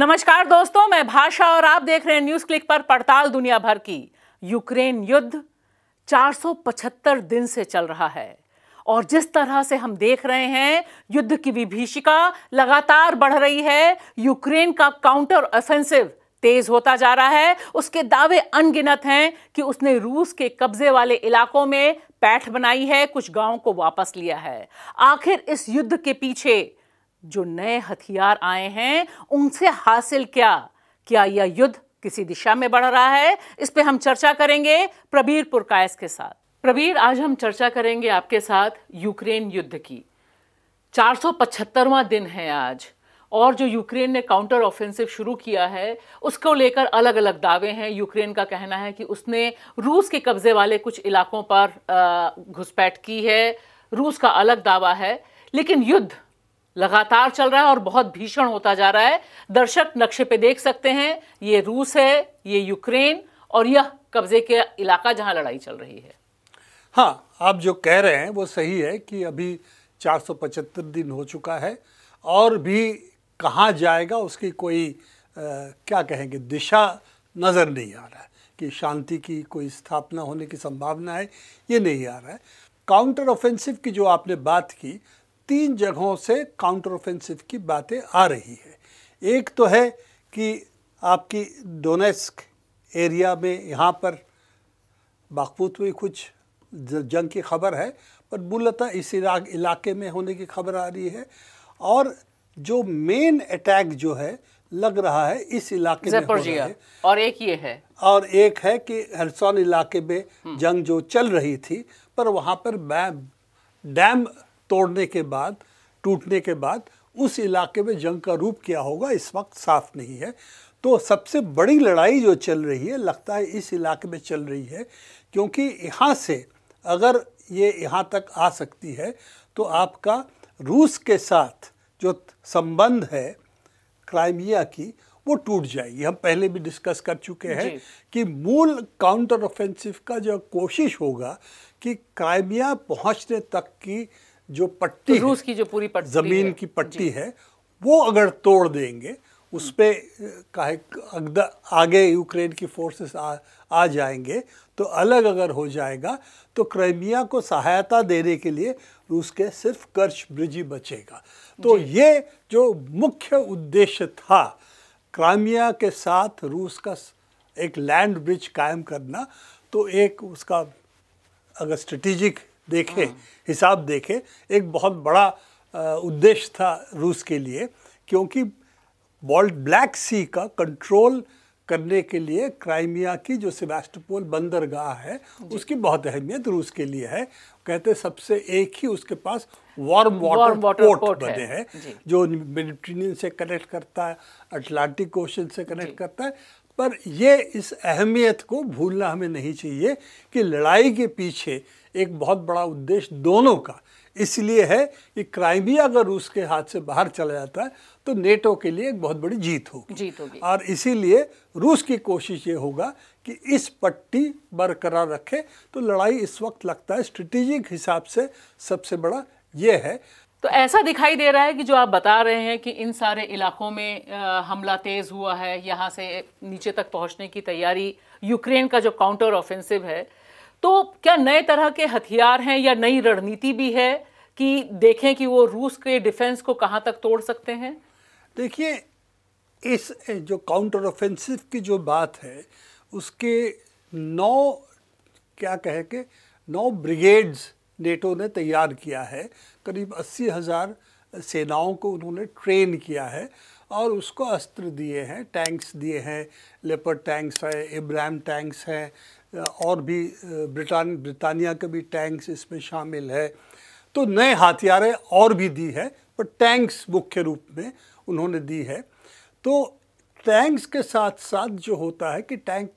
नमस्कार दोस्तों मैं भाषा और आप देख रहे हैं न्यूज क्लिक पर पड़ताल दुनिया भर की यूक्रेन युद्ध 475 दिन से चल रहा है और जिस तरह से हम देख रहे हैं युद्ध की विभीषिका लगातार बढ़ रही है यूक्रेन का काउंटर ऑफेंसिव तेज होता जा रहा है उसके दावे अनगिनत हैं कि उसने रूस के कब्जे वाले इलाकों में पैठ बनाई है कुछ गाँव को वापस लिया है आखिर इस युद्ध के पीछे जो नए हथियार आए हैं उनसे हासिल क्या क्या यह युद्ध किसी दिशा में बढ़ रहा है इस पर हम चर्चा करेंगे प्रबीर पुरकायस के साथ प्रबीर आज हम चर्चा करेंगे आपके साथ यूक्रेन युद्ध की चार दिन है आज और जो यूक्रेन ने काउंटर ऑफेंसिव शुरू किया है उसको लेकर अलग अलग दावे हैं यूक्रेन का कहना है कि उसने रूस के कब्जे वाले कुछ इलाकों पर घुसपैठ की है रूस का अलग दावा है लेकिन युद्ध लगातार चल रहा है और बहुत भीषण होता जा रहा है दर्शक नक्शे पे देख सकते हैं ये रूस है ये यूक्रेन और यह कब्जे के इलाका जहां लड़ाई चल रही है हाँ आप जो कह रहे हैं वो सही है कि अभी चार दिन हो चुका है और भी कहाँ जाएगा उसकी कोई आ, क्या कहेंगे दिशा नज़र नहीं आ रहा है कि शांति की कोई स्थापना होने की संभावना है ये नहीं आ रहा है काउंटर ऑफेंसिव की जो आपने बात की तीन जगहों से काउंटर ऑफेंसिव की बातें आ रही है एक तो है कि आपकी डोनेस्क एरिया में यहाँ पर बाखबूत हुई कुछ जंग की खबर है पर मूलतः इस इलाके में होने की खबर आ रही है और जो मेन अटैक जो है लग रहा है इस इलाके में हो रहा है और एक ये है और एक है कि हरसौन इलाके में हम्म। जंग जो चल रही थी पर वहाँ पर डैम तोड़ने के बाद टूटने के बाद उस इलाके में जंग का रूप क्या होगा इस वक्त साफ नहीं है तो सबसे बड़ी लड़ाई जो चल रही है लगता है इस इलाके में चल रही है क्योंकि यहाँ से अगर ये यहाँ तक आ सकती है तो आपका रूस के साथ जो संबंध है क्राइमिया की वो टूट जाएगी हम पहले भी डिस्कस कर चुके हैं कि मूल काउंटर ऑफेंसिव का जो कोशिश होगा कि क्राइमिया पहुंचने तक की जो पट्टी रूस की जो पूरी पट्टी जमीन की पट्टी है वो अगर तोड़ देंगे उस पर काहे आगे यूक्रेन की फोर्सेस आ, आ जाएंगे तो अलग अगर हो जाएगा तो क्राइमिया को सहायता देने के लिए रूस के सिर्फ कर्ज ब्रिज ही बचेगा तो ये जो मुख्य उद्देश्य था क्राइमिया के साथ रूस का एक लैंड ब्रिज कायम करना तो एक उसका अगर स्ट्रेटेजिक देखे हाँ। हिसाब देखे एक बहुत बड़ा उद्देश्य था रूस के लिए क्योंकि बॉल्ड ब्लैक सी का कंट्रोल करने के लिए क्राइमिया की जो सेबास्टोपोल बंदरगाह है उसकी बहुत अहमियत रूस के लिए है कहते सबसे एक ही उसके पास warm water, water port, port बने हैं है, जो मेडिटेरेनियन से कनेक्ट करता है अटलांटिक ओशन से कनेक्ट करता है पर यह इस अहमियत को भूलना हमें नहीं चाहिए कि लड़ाई के पीछे एक बहुत बड़ा उद्देश्य दोनों का इसलिए है कि क्राइमिया अगर रूस के हाथ से बाहर चला जाता है तो नेटो के लिए एक बहुत बड़ी जीत होगी जीत होगी और इसीलिए रूस की कोशिश ये होगा कि इस पट्टी बरकरार रखे तो लड़ाई इस वक्त लगता है स्ट्रेटेजिक हिसाब से सबसे बड़ा ये है तो ऐसा दिखाई दे रहा है कि जो आप बता रहे हैं कि इन सारे इलाकों में हमला तेज़ हुआ है यहाँ से नीचे तक पहुँचने की तैयारी यूक्रेन का जो काउंटर ऑफेंसिव है तो क्या नए तरह के हथियार हैं या नई रणनीति भी है कि देखें कि वो रूस के डिफेंस को कहाँ तक तोड़ सकते हैं देखिए इस जो काउंटर ऑफेंसिव की जो बात है उसके नौ क्या कहे के नौ ब्रिगेड्स नेटो ने तैयार किया है करीब अस्सी हज़ार सेनाओं को उन्होंने ट्रेन किया है और उसको अस्त्र दिए हैं टैंक्स दिए हैं लेपर टैंक्स है इब्राहम टैंक्स हैं और भी ब्रिटान ब्रिटानिया के भी टैंक्स इसमें शामिल है तो नए हथियारें और भी दी है पर टैंक्स मुख्य रूप में उन्होंने दी है तो टैंक्स के साथ साथ जो होता है कि टैंक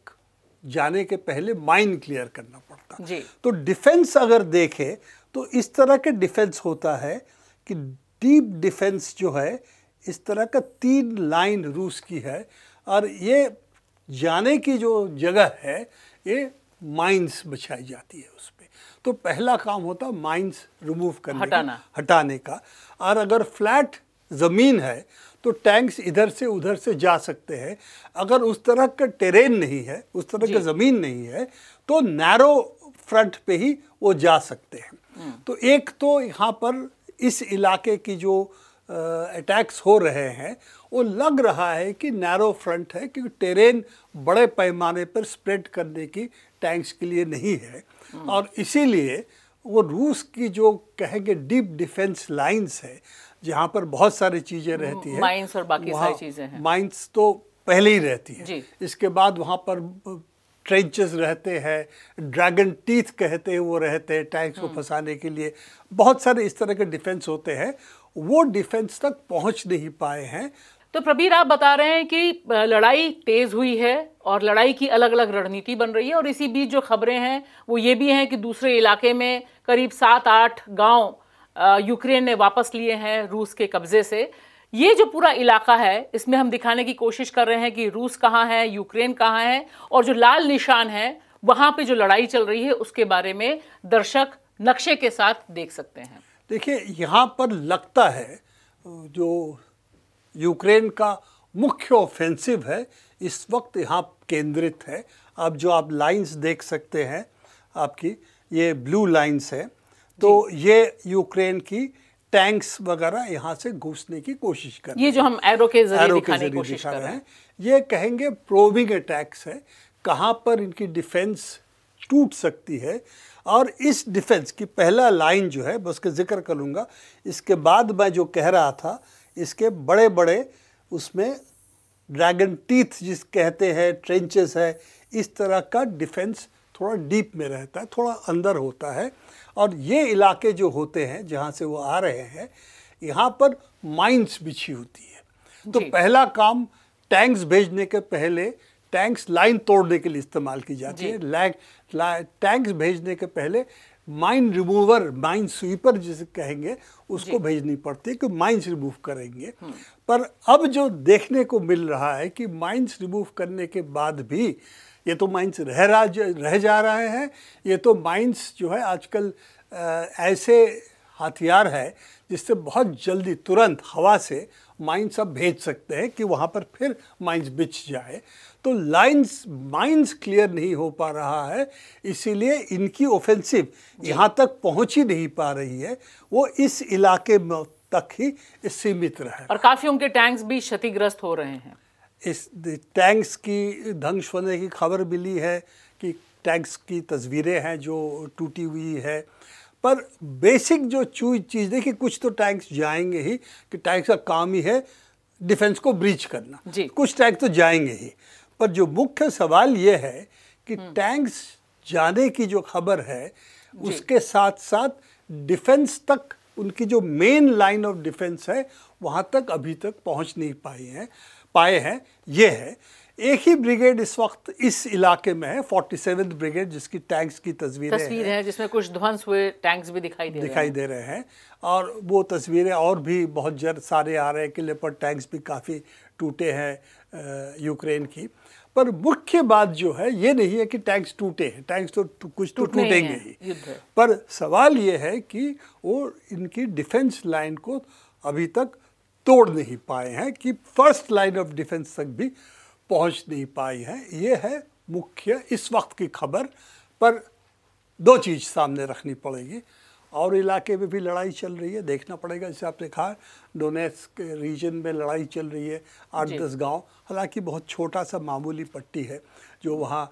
जाने के पहले माइन क्लियर करना पड़ता तो डिफेंस अगर देखें तो इस तरह के डिफेंस होता है कि डीप डिफेंस जो है इस तरह का तीन लाइन रूस की है और ये जाने की जो जगह है ये माइंस बिछाई जाती है उस पर तो पहला काम होता है माइंस रिमूव करने हटाना हटाने का और अगर फ्लैट ज़मीन है तो टैंक्स इधर से उधर से जा सकते हैं अगर उस तरह का टेरेन नहीं है उस तरह का ज़मीन नहीं है तो नैरो फ्रंट पे ही वो जा सकते हैं हम्म। तो एक तो यहाँ पर इस इलाके की जो अटैक्स हो रहे हैं वो लग रहा है कि नैरो फ्रंट है क्योंकि टेरेन बड़े पैमाने पर स्प्रेड करने की टैंक्स के लिए नहीं है हम्म। और इसीलिए वो रूस की जो कहेंगे डीप डिफेंस लाइंस है जहाँ पर बहुत सारी चीज़ें रहती हैं माइंस और बाकी सारी चीज़ें हैं माइंस तो पहले ही रहती है इसके बाद वहाँ पर ट्रेंचेस रहते हैं ड्रैगन टीथ कहते हैं वो रहते हैं टैंक्स को हम्म। फंसाने के लिए बहुत सारे इस तरह के डिफेंस होते हैं वो डिफेंस तक पहुंच नहीं पाए हैं तो प्रबीर आप बता रहे हैं कि लड़ाई तेज़ हुई है और लड़ाई की अलग अलग रणनीति बन रही है और इसी बीच जो खबरें हैं वो ये भी हैं कि दूसरे इलाके में करीब सात आठ गांव यूक्रेन ने वापस लिए हैं रूस के कब्ज़े से ये जो पूरा इलाका है इसमें हम दिखाने की कोशिश कर रहे हैं कि रूस कहाँ है यूक्रेन कहाँ है और जो लाल निशान है वहाँ पर जो लड़ाई चल रही है उसके बारे में दर्शक नक्शे के साथ देख सकते हैं देखिए यहाँ पर लगता है जो यूक्रेन का मुख्य ऑफेंसिव है इस वक्त यहाँ केंद्रित है अब जो आप लाइंस देख सकते हैं आपकी ये ब्लू लाइंस है तो ये यूक्रेन की टैंक्स वगैरह यहाँ से घुसने की कोशिश कर ये जो हम एरो के जरिए कोशिश कर रहे हैं ये कहेंगे प्रोविंग अटैक्स है कहाँ पर इनकी डिफेंस टूट सकती है और इस डिफेंस की पहला लाइन जो है मैं उसके ज़िक्र करूँगा इसके बाद मैं जो कह रहा था इसके बड़े बड़े उसमें ड्रैगन टीथ जिस कहते हैं ट्रेंचेस है इस तरह का डिफेंस थोड़ा डीप में रहता है थोड़ा अंदर होता है और ये इलाके जो होते हैं जहाँ से वो आ रहे हैं यहाँ पर माइंस बिछी होती है तो पहला काम टैंक्स भेजने के पहले टैंक्स लाइन तोड़ने के लिए इस्तेमाल की जाती है लैग टैंक्स भेजने के पहले माइन रिमूवर माइन स्वीपर जिसे कहेंगे उसको भेजनी पड़ती है कि माइंस रिमूव करेंगे हम्म। पर अब जो देखने को मिल रहा है कि माइंस रिमूव करने के बाद भी ये तो माइंस रह रहा रह जा रहे हैं ये तो माइंस जो है आजकल ऐसे हथियार है जिससे बहुत जल्दी तुरंत हवा से माइंस आप भेज सकते हैं कि वहाँ पर फिर माइंस बिछ जाए तो लाइंस माइंस क्लियर नहीं हो पा रहा है इसीलिए इनकी ओफेंसिव यहाँ तक पहुँच ही नहीं पा रही है वो इस इलाके में तक ही सीमित रहे और काफ़ी उनके टैंक्स भी क्षतिग्रस्त हो रहे हैं इस टैंक्स की ध्वंस होने की खबर मिली है कि टैंक्स की तस्वीरें हैं जो टूटी हुई है पर बेसिक जो चूज चीज़ देखिए कुछ तो टैंक्स जाएंगे ही कि टैंक्स का काम ही है डिफेंस को ब्रीच करना कुछ टैंक तो जाएंगे ही पर जो मुख्य सवाल ये है कि टैंक्स हम्म। जाने की जो खबर है उसके साथ साथ डिफेंस तक उनकी जो मेन लाइन ऑफ डिफेंस है वहाँ तक अभी तक पहुँच नहीं पाई है पाए हैं ये है एक ही ब्रिगेड इस वक्त इस इलाके में है फोर्टी सेवन ब्रिगेड जिसकी टैंक्स की तस्वीरें तस्वीर है जिसमें कुछ ध्वंस हुए टैंक्स भी दिखाई दे दिखाई दे रहे हैं और वो तस्वीरें और भी बहुत जर सारे आ रहे हैं किले पर टैंक्स भी काफ़ी टूटे हैं यूक्रेन की पर मुख्य बात जो है ये नहीं है कि टैंक्स टूटे हैं टैंक्स तो कुछ तो टूटेंगे ही पर सवाल ये है कि वो इनकी डिफेंस लाइन को अभी तक तोड़ नहीं पाए हैं कि फर्स्ट लाइन ऑफ डिफेंस तक भी पहुंच नहीं पाई है ये है मुख्य इस वक्त की खबर पर दो चीज़ सामने रखनी पड़ेगी और इलाके में भी लड़ाई चल रही है देखना पड़ेगा जैसे आपने कहा डोनेस के रीजन में लड़ाई चल रही है आठ दस गांव हालांकि बहुत छोटा सा मामूली पट्टी है जो वहाँ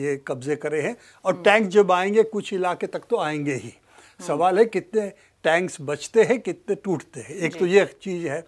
ये कब्जे करे हैं और हम्म। टैंक जब आएंगे कुछ इलाके तक तो आएंगे ही हम्म। सवाल है कितने टैंक्स बचते हैं कितने टूटते हैं एक तो ये चीज़ है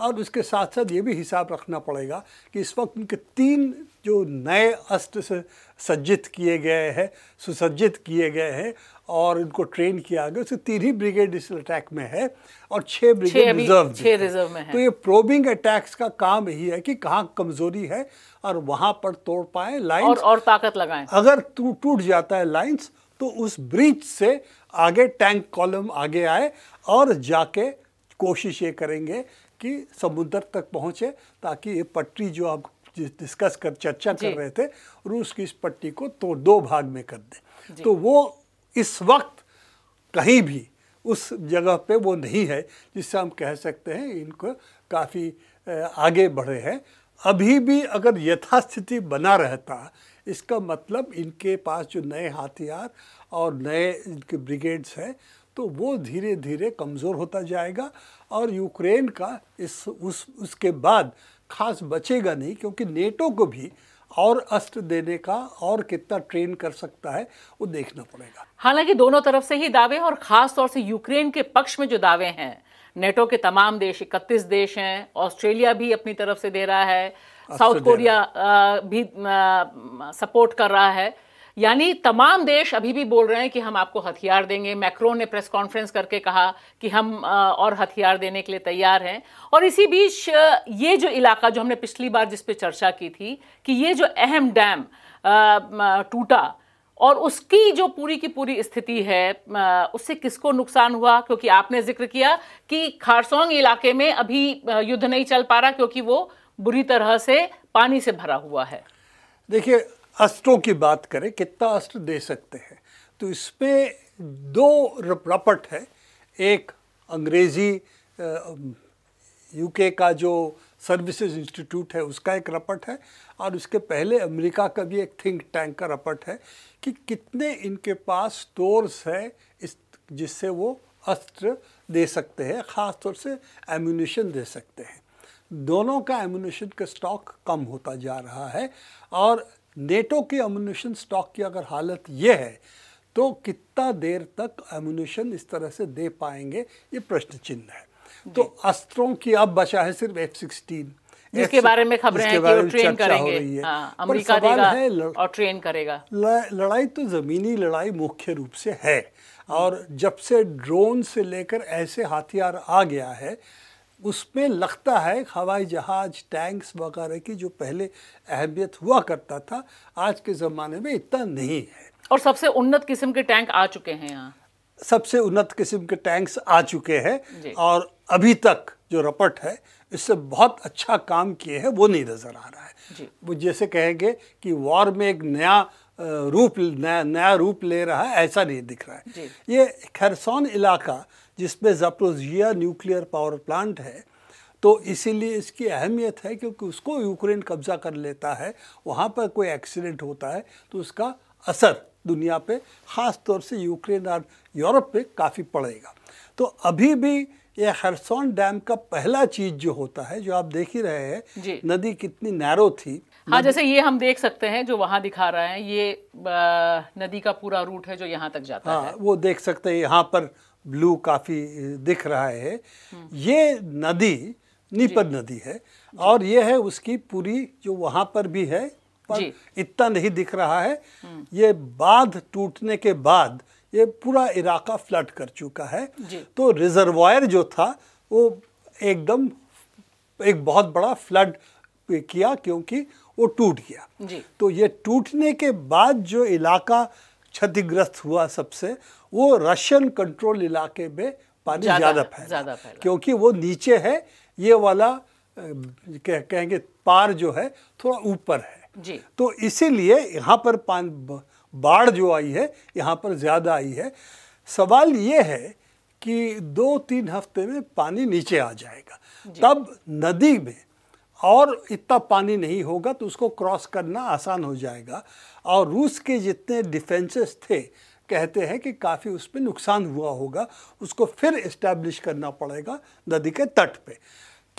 और उसके साथ साथ ये भी हिसाब रखना पड़ेगा कि इस वक्त उनके तीन जो नए अस्त्र से सज्जित किए गए हैं सुसज्जित किए गए हैं और इनको ट्रेन किया गया उसके तीन ही ब्रिगेड इस अटैक में है और छः ब्रिगेड रिजर्व छः रिजर्व में है तो ये प्रोबिंग अटैक्स का काम ही है कि कहाँ कमजोरी है और वहाँ पर तोड़ पाए लाइन और, और ताकत लगाएं अगर टूट जाता है लाइन्स तो उस ब्रिज से आगे टैंक कॉलम आगे आए और जाके कोशिश ये करेंगे कि समुद्र तक पहुँचे ताकि ये पट्टी जो आप डिस्कस कर चर्चा कर रहे थे रूस की इस पट्टी को तो दो भाग में कर दे तो वो इस वक्त कहीं भी उस जगह पे वो नहीं है जिससे हम कह सकते हैं इनको काफ़ी आगे बढ़े हैं अभी भी अगर यथास्थिति बना रहता इसका मतलब इनके पास जो नए हथियार और नए इनके ब्रिगेड्स हैं तो वो धीरे धीरे कमज़ोर होता जाएगा और यूक्रेन का इस उस उसके बाद खास बचेगा नहीं क्योंकि नेटो को भी और अस्त्र देने का और कितना ट्रेन कर सकता है वो देखना पड़ेगा हालांकि दोनों तरफ से ही दावे और खास तौर से यूक्रेन के पक्ष में जो दावे हैं नेटो के तमाम देश इकतीस देश हैं ऑस्ट्रेलिया भी अपनी तरफ से दे रहा है साउथ कोरिया भी आ, सपोर्ट कर रहा है यानी तमाम देश अभी भी बोल रहे हैं कि हम आपको हथियार देंगे मैक्रोन ने प्रेस कॉन्फ्रेंस करके कहा कि हम और हथियार देने के लिए तैयार हैं और इसी बीच ये जो इलाका जो हमने पिछली बार जिस पे चर्चा की थी कि ये जो अहम डैम टूटा और उसकी जो पूरी की पूरी स्थिति है उससे किसको नुकसान हुआ क्योंकि आपने जिक्र किया कि खारसोंग इलाके में अभी युद्ध नहीं चल पा रहा क्योंकि वो बुरी तरह से पानी से भरा हुआ है देखिए अस्त्रों की बात करें कितना अस्त्र दे सकते हैं तो इसमें दो रपट है एक अंग्रेज़ी यूके का जो सर्विसेज इंस्टीट्यूट है उसका एक रपट है और उसके पहले अमेरिका का भी एक थिंक टैंक का रपट है कि कितने इनके पास स्टोर्स है इस जिससे वो अस्त्र दे सकते हैं ख़ास तौर से एम्यूनिशन दे सकते हैं दोनों का एम्यूनिशन का स्टॉक कम होता जा रहा है और नेटो के अम्यूनिशन स्टॉक की अगर हालत ये है तो कितना देर तक एम्यूनिशन इस तरह से दे पाएंगे ये प्रश्न चिन्ह है तो अस्त्रों की अब बचा है सिर्फ एफ सिक्सटीन जिसके बारे में खबरें हैं कि वो ट्रेन करेंगे हो हाँ, अमेरिका देगा है लड़, और ट्रेन करेगा लड़ाई तो ज़मीनी लड़ाई मुख्य रूप से है और जब से ड्रोन से लेकर ऐसे हथियार आ गया है उसमें लगता है हवाई जहाज़ टैंक्स वगैरह की जो पहले अहमियत हुआ करता था आज के ज़माने में इतना नहीं है और सबसे उन्नत किस्म के टैंक आ चुके हैं यहाँ सबसे उन्नत किस्म के टैंक्स आ चुके हैं और अभी तक जो रपट है इससे बहुत अच्छा काम किए हैं वो नहीं नज़र आ रहा है वो जैसे कहेंगे कि वॉर में एक नया रूप नया नया रूप ले रहा है ऐसा नहीं दिख रहा है ये खैरसौन इलाका जिसमें जापोजिया न्यूक्लियर पावर प्लांट है तो इसीलिए इसकी अहमियत है क्योंकि उसको यूक्रेन कब्जा कर लेता है वहाँ पर कोई एक्सीडेंट होता है तो उसका असर दुनिया पे ख़ास तौर से यूक्रेन और यूरोप पे काफ़ी पड़ेगा तो अभी भी ये हरसौन डैम का पहला चीज जो होता है जो आप देख ही रहे हैं नदी कितनी नैरो थी हाँ जैसे ये हम देख सकते हैं जो वहाँ दिखा रहे हैं ये आ, नदी का पूरा रूट है जो यहाँ तक जाता हाँ, है वो देख सकते हैं यहाँ पर ब्लू काफ़ी दिख रहा है ये नदी नीपद नदी है और ये है उसकी पूरी जो वहाँ पर भी है पर इतना नहीं दिख रहा है हम्म। ये बाध टूटने के बाद ये पूरा इलाका फ्लड कर चुका है तो रिजर्वायर जो था वो एकदम एक बहुत बड़ा फ्लड किया क्योंकि वो टूट गया तो ये टूटने के बाद जो इलाका क्षतिग्रस्त हुआ सबसे वो रशियन कंट्रोल इलाके में पानी ज़्यादा फैला क्योंकि वो नीचे है ये वाला कह, कहेंगे पार जो है थोड़ा ऊपर है जी। तो इसीलिए यहाँ पर पान बाढ़ जो आई है यहाँ पर ज़्यादा आई है सवाल ये है कि दो तीन हफ्ते में पानी नीचे आ जाएगा तब नदी में और इतना पानी नहीं होगा तो उसको क्रॉस करना आसान हो जाएगा और रूस के जितने डिफेंसेस थे कहते हैं कि काफ़ी उसमें नुकसान हुआ होगा उसको फिर इस्टेब्लिश करना पड़ेगा नदी के तट पे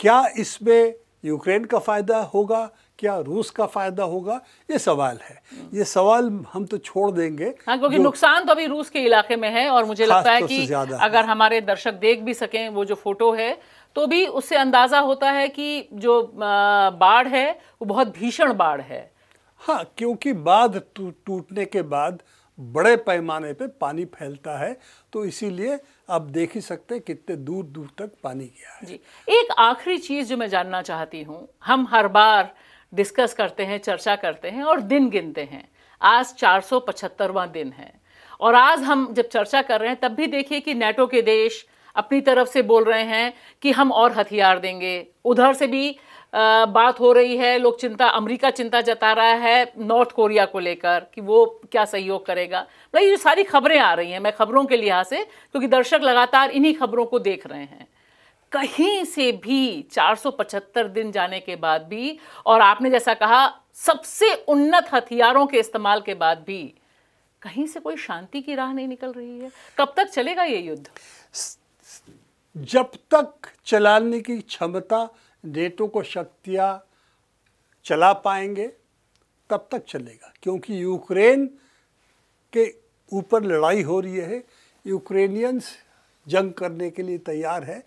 क्या इसमें यूक्रेन का फ़ायदा होगा क्या रूस का फायदा होगा ये सवाल है ये सवाल हम तो छोड़ देंगे हाँ क्योंकि नुकसान तो अभी रूस के इलाके में है और मुझे लगता है तो कि अगर हमारे दर्शक देख भी सकें वो जो फोटो है तो भी उससे अंदाज़ा होता है कि जो बाढ़ है वो बहुत भीषण बाढ़ है हाँ क्योंकि बाढ़ टूटने के बाद बड़े पैमाने पे पानी फैलता है तो इसीलिए आप देख ही सकते हैं कितने दूर दूर तक पानी गया है जी एक आखिरी चीज़ जो मैं जानना चाहती हूँ हम हर बार डिस्कस करते हैं चर्चा करते हैं और दिन गिनते हैं आज चार सौ दिन है और आज हम जब चर्चा कर रहे हैं तब भी देखिए कि नेटो के देश अपनी तरफ से बोल रहे हैं कि हम और हथियार देंगे उधर से भी बात हो रही है लोग चिंता अमेरिका चिंता जता रहा है नॉर्थ कोरिया को लेकर कि वो क्या सहयोग करेगा मतलब ये सारी खबरें आ रही हैं मैं खबरों के लिहाज से क्योंकि दर्शक लगातार इन्हीं खबरों को देख रहे हैं कहीं से भी 475 दिन जाने के बाद भी और आपने जैसा कहा सबसे उन्नत हथियारों के इस्तेमाल के बाद भी कहीं से कोई शांति की राह नहीं निकल रही है कब तक चलेगा ये युद्ध जब तक चलाने की क्षमता नेटो को शक्तियाँ चला पाएंगे तब तक चलेगा क्योंकि यूक्रेन के ऊपर लड़ाई हो रही है यूक्रेनियंस जंग करने के लिए तैयार है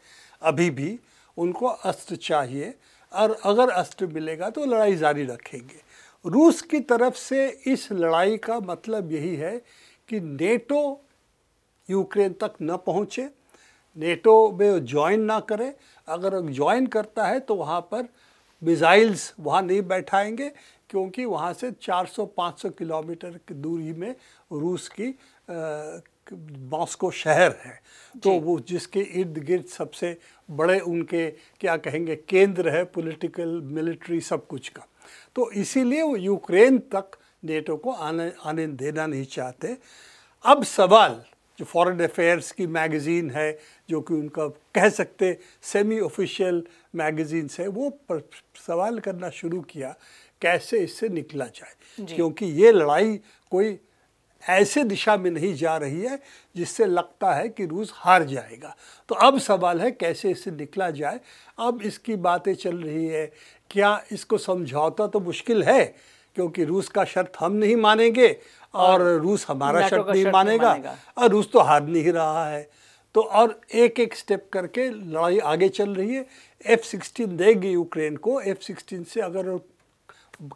अभी भी उनको अस्त्र चाहिए और अगर अस्त्र मिलेगा तो लड़ाई जारी रखेंगे रूस की तरफ से इस लड़ाई का मतलब यही है कि नेटो यूक्रेन तक न पहुँचे नेटो में ज्वाइन ना करे अगर ज्वाइन करता है तो वहाँ पर मिज़ाइल्स वहाँ नहीं बैठाएंगे क्योंकि वहाँ से 400-500 किलोमीटर की दूरी में रूस की मॉस्को शहर है तो वो जिसके इर्द गिर्द सबसे बड़े उनके क्या कहेंगे केंद्र है पॉलिटिकल मिलिट्री सब कुछ का तो इसीलिए वो यूक्रेन तक नेटो को आने आने देना नहीं चाहते अब सवाल जो फॉरेन अफेयर्स की मैगज़ीन है जो कि उनका कह सकते सेमी ऑफिशियल मैगज़ीन्स है वो पर सवाल करना शुरू किया कैसे इससे निकला जाए क्योंकि ये लड़ाई कोई ऐसे दिशा में नहीं जा रही है जिससे लगता है कि रूस हार जाएगा तो अब सवाल है कैसे इससे निकला जाए अब इसकी बातें चल रही है क्या इसको समझौता तो मुश्किल है क्योंकि रूस का शर्त हम नहीं मानेंगे और रूस हमारा शर्त नहीं मानेगा और रूस तो हार नहीं रहा है तो और एक एक स्टेप करके लड़ाई आगे चल रही है एफ सिक्सटीन देगी यूक्रेन को एफ सिक्सटीन से अगर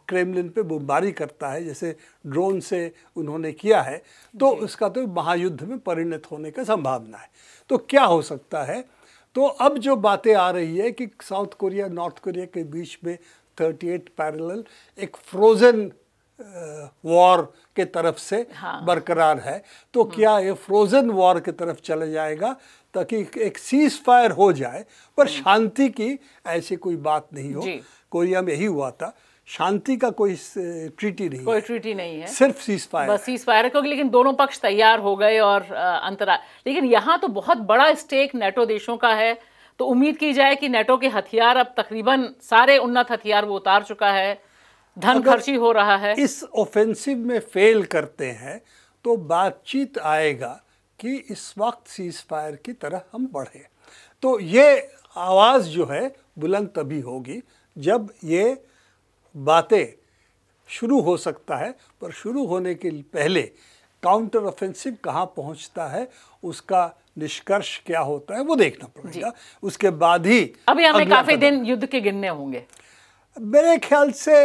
क्रेमलिन पे बमबारी करता है जैसे ड्रोन से उन्होंने किया है तो उसका तो महायुद्ध में परिणत होने का संभावना है तो क्या हो सकता है तो अब जो बातें आ रही है कि साउथ कोरिया नॉर्थ कोरिया के बीच में 38 पैरेलल एक फ्रोज़न वॉर के तरफ से हाँ। बरकरार है तो हाँ। क्या ये फ्रोजन वॉर की तरफ चला जाएगा ताकि एक सीज फायर हो जाए पर हम्म। शांति की ऐसी कोई बात नहीं हो कोरिया में यही हुआ था शांति का कोई ट्रीटी नहीं कोई ट्रीटी नहीं है सिर्फ सीज फायर बस सीज फायर क्योंकि लेकिन दोनों पक्ष तैयार हो गए और अंतरा लेकिन यहाँ तो बहुत बड़ा स्टेक नेटो देशों का है तो उम्मीद की जाए कि नेटो के हथियार अब तकरीबन सारे उन्नत हथियार वो उतार चुका है धन खर्ची हो रहा है इस ऑफेंसिव में फेल करते हैं तो बातचीत आएगा कि इस वक्त सीज फायर की तरह हम बढ़े तो ये आवाज़ जो है बुलंद तभी होगी जब ये बातें शुरू हो सकता है पर शुरू होने के पहले काउंटर ऑफेंसिव कहाँ पहुँचता है उसका निष्कर्ष क्या होता है वो देखना पड़ेगा उसके बाद ही अभी हमें काफ़ी दिन युद्ध के गिनने होंगे मेरे ख्याल से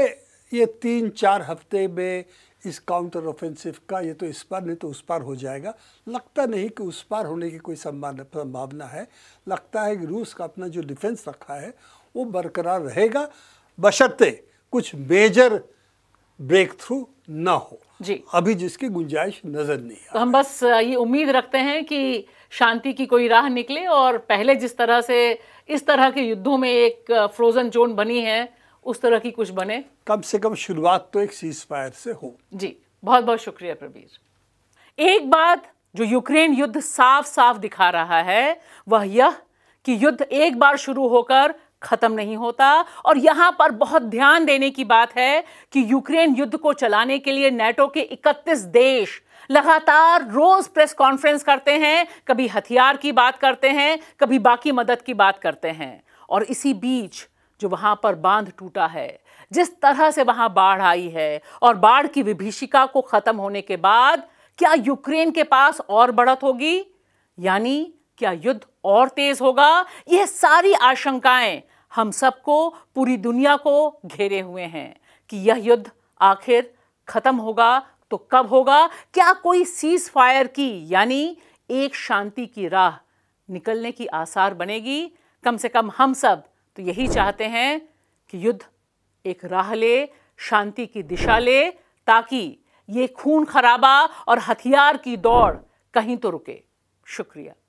ये तीन चार हफ्ते में इस काउंटर ऑफेंसिव का ये तो इस पार नहीं तो उस पार हो जाएगा लगता नहीं कि उस पार होने की कोई संभावना है लगता है कि रूस का अपना जो डिफेंस रखा है वो बरकरार रहेगा बशर्ते कुछ मेजर ब्रेक थ्रू ना हो जी अभी जिसकी गुंजाइश नजर नहीं तो हम बस ये उम्मीद रखते हैं कि शांति की कोई राह निकले और पहले जिस तरह से इस तरह के युद्धों में एक फ्रोजन जोन बनी है उस तरह की कुछ बने कम से कम शुरुआत तो एक सीज फायर से हो जी बहुत बहुत शुक्रिया प्रवीर एक बात जो यूक्रेन युद्ध साफ साफ दिखा रहा है वह यह कि युद्ध एक बार शुरू होकर खत्म नहीं होता और यहां पर बहुत ध्यान देने की बात है कि यूक्रेन युद्ध को चलाने के लिए नेटो के 31 देश लगातार रोज प्रेस कॉन्फ्रेंस करते हैं कभी हथियार की बात करते हैं कभी बाकी मदद की बात करते हैं और इसी बीच जो वहां पर बांध टूटा है जिस तरह से वहां बाढ़ आई है और बाढ़ की विभीषिका को ख़त्म होने के बाद क्या यूक्रेन के पास और बढ़त होगी यानी क्या युद्ध और तेज़ होगा यह सारी आशंकाएं हम सबको पूरी दुनिया को घेरे हुए हैं कि यह युद्ध आखिर ख़त्म होगा तो कब होगा क्या कोई सीज फायर की यानी एक शांति की राह निकलने की आसार बनेगी कम से कम हम सब तो यही चाहते हैं कि युद्ध एक राह ले शांति की दिशा ले ताकि ये खून खराबा और हथियार की दौड़ कहीं तो रुके शुक्रिया